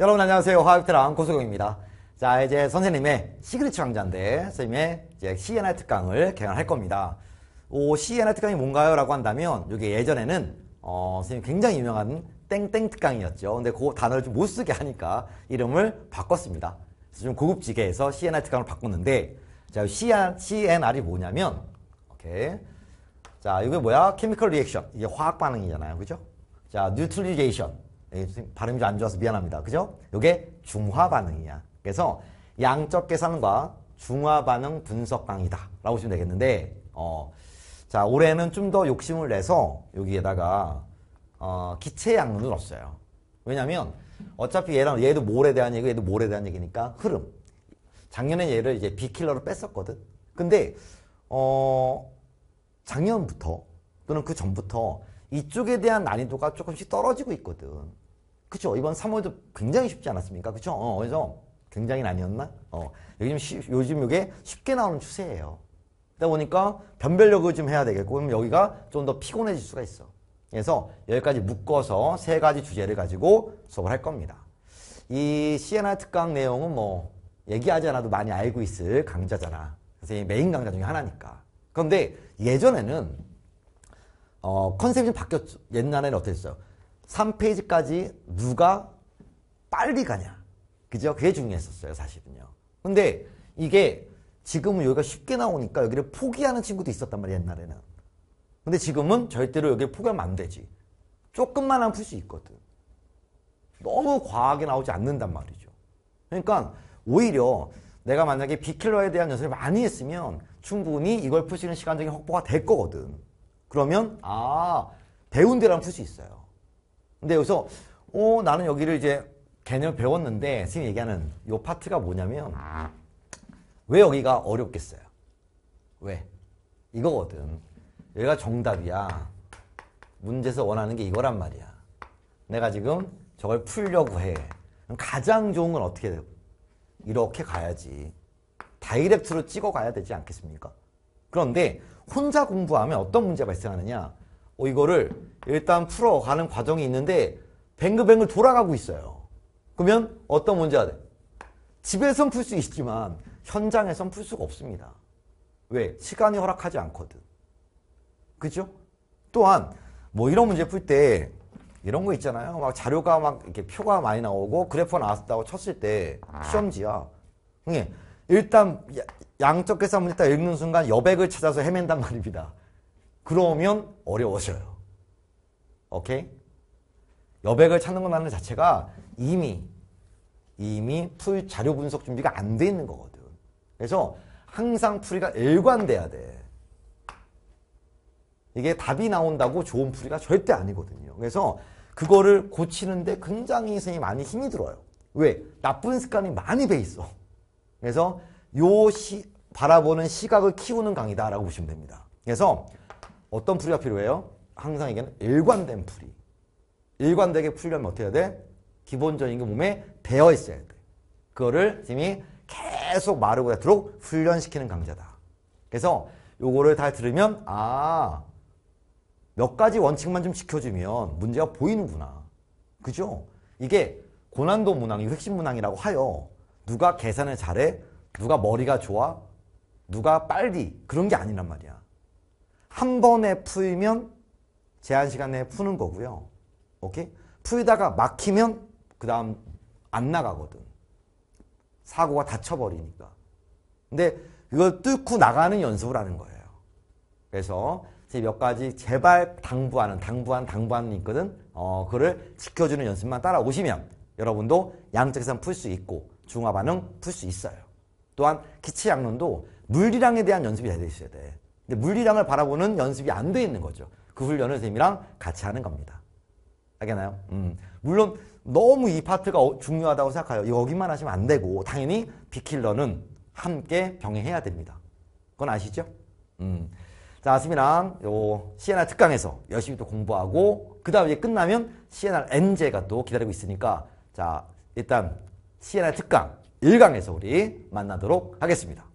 여러분 안녕하세요. 화학테랑 고수경입니다. 자, 이제 선생님의 시그니처 강좌인데 선생님의 이제 CNR 특강을 개강할 겁니다. 오, CNR 특강이 뭔가요? 라고 한다면 이게 예전에는 어, 선생님 굉장히 유명한 땡땡 특강이었죠. 근데 그 단어를 좀 못 쓰게 하니까 이름을 바꿨습니다. 그래서 좀 고급지게 해서 CNR 특강을 바꿨는데 자, CNR이 뭐냐면 오케이. 자, 이게 뭐야? 케미컬 리액션. 이게 화학 반응이잖아요. 그죠? 자, 뉴트리게이션. 예, 발음이 좀 안 좋아서 미안합니다. 그죠? 이게 중화 반응이야. 그래서 양적 계산과 중화 반응 분석 강의다. 라고 보시면 되겠는데, 어, 자, 올해는 좀 더 욕심을 내서 여기에다가, 어, 기체 양문을 넣었어요. 왜냐면 하 어차피 얘랑, 얘도 몰에 대한 얘기, 얘도 몰에 대한 얘기니까 흐름. 작년에 얘를 이제 비킬러로 뺐었거든. 근데, 어, 작년부터 또는 그 전부터 이쪽에 대한 난이도가 조금씩 떨어지고 있거든. 그쵸 이번 3월도 굉장히 쉽지 않았습니까? 그쵸? 어, 그래서 굉장히 아니었나? 어, 요즘 쉬, 요즘 이게 쉽게 나오는 추세예요. 그러다 보니까 변별력을 좀 해야 되겠고 그럼 여기가 좀 더 피곤해질 수가 있어. 그래서 여기까지 묶어서 세 가지 주제를 가지고 수업을 할 겁니다. 이 c n 나 특강 내용은 뭐 얘기하지 않아도 많이 알고 있을 강좌잖아. 선생님 메인 강좌 중에 하나니까. 그런데 예전에는 어, 컨셉이 좀 바뀌었죠. 옛날에는 어땠어요? 3페이지까지 누가 빨리 가냐. 그죠? 그게 중요했었어요, 사실은요. 근데 이게 지금은 여기가 쉽게 나오니까 여기를 포기하는 친구도 있었단 말이에요 옛날에는. 근데 지금은 절대로 여기를 포기하면 안 되지. 조금만 하면 풀 수 있거든. 너무 과하게 나오지 않는단 말이죠. 그러니까 오히려 내가 만약에 비킬러에 대한 연습을 많이 했으면 충분히 이걸 풀수 있는 시간적인 확보가 될 거거든. 그러면 아 배운 대로 풀수 있어요. 근데 여기서 어, 나는 여기를 이제 개념을 배웠는데 선생님이 얘기하는 이 파트가 뭐냐면 왜 여기가 어렵겠어요? 왜? 이거거든. 여기가 정답이야. 문제에서 원하는 게 이거란 말이야. 내가 지금 저걸 풀려고 해. 가장 좋은 건 어떻게 되고? 이렇게 가야지. 다이렉트로 찍어 가야 되지 않겠습니까? 그런데 혼자 공부하면 어떤 문제가 발생하느냐? 어, 이거를 일단 풀어가는 과정이 있는데 뱅글뱅글 돌아가고 있어요. 그러면 어떤 문제가 돼? 집에선 풀 수 있지만 현장에선 풀 수가 없습니다. 왜? 시간이 허락하지 않거든. 그죠? 또한 뭐 이런 문제 풀 때 이런 거 있잖아요. 막 자료가 막 이렇게 표가 많이 나오고 그래프가 나왔다고 쳤을 때 시험지야. 일단 양적 계산문 일단 읽는 순간 여백을 찾아서 헤맨단 말입니다. 그러면 어려워져요. 오케이? 여백을 찾는 것만은 자체가 이미 이미 풀 자료 분석 준비가 안 돼 있는 거거든. 그래서 항상 풀이가 일관돼야 돼. 이게 답이 나온다고 좋은 풀이가 절대 아니거든요. 그래서 그거를 고치는데 굉장히 선생님 많이 힘이 들어요. 왜? 나쁜 습관이 많이 돼 있어. 그래서 요 시, 바라보는 시각을 키우는 강의다라고 보시면 됩니다. 그래서 어떤 풀이가 필요해요? 항상 얘기하는 일관된 풀이. 일관되게 풀려면 어떻게 해야 돼? 기본적인 게 몸에 배어 있어야 돼. 그거를 이미 계속 마르고 닳도록 훈련시키는 강좌다. 그래서 요거를 다 들으면 아, 몇 가지 원칙만 좀 지켜주면 문제가 보이는구나. 그죠? 이게 고난도 문항이 핵심 문항이라고 하여 누가 계산을 잘해? 누가 머리가 좋아? 누가 빨리? 그런 게 아니란 말이야. 한 번에 풀면 제한 시간 내에 푸는 거고요. 오케이? 풀다가 막히면 그 다음 안 나가거든. 사고가 다쳐버리니까. 근데 이걸 뚫고 나가는 연습을 하는 거예요. 그래서 몇 가지 제발 당부하는 당부한 당부하는 있거든. 어, 그거를 지켜주는 연습만 따라오시면 여러분도 양적계산 풀 수 있고 중화 반응 풀 수 있어요. 또한 기체 양론도 물리량에 대한 연습이 잘돼 있어야 돼. 근데 물리량을 바라보는 연습이 안 돼 있는 거죠. 그 훈련을 선생님이랑 같이 하는 겁니다. 알겠나요? 음. 물론 너무 이 파트가 어, 중요하다고 생각해요. 여기만 하시면 안 되고 당연히 비킬러는 함께 병행해야 됩니다. 그건 아시죠? 음. 자, 아스미랑 요 CNR 특강에서 열심히 또 공부하고 그 다음에 끝나면 CNR NJ가 또 기다리고 있으니까 자, 일단 CNR 특강 1강에서 우리 만나도록 하겠습니다.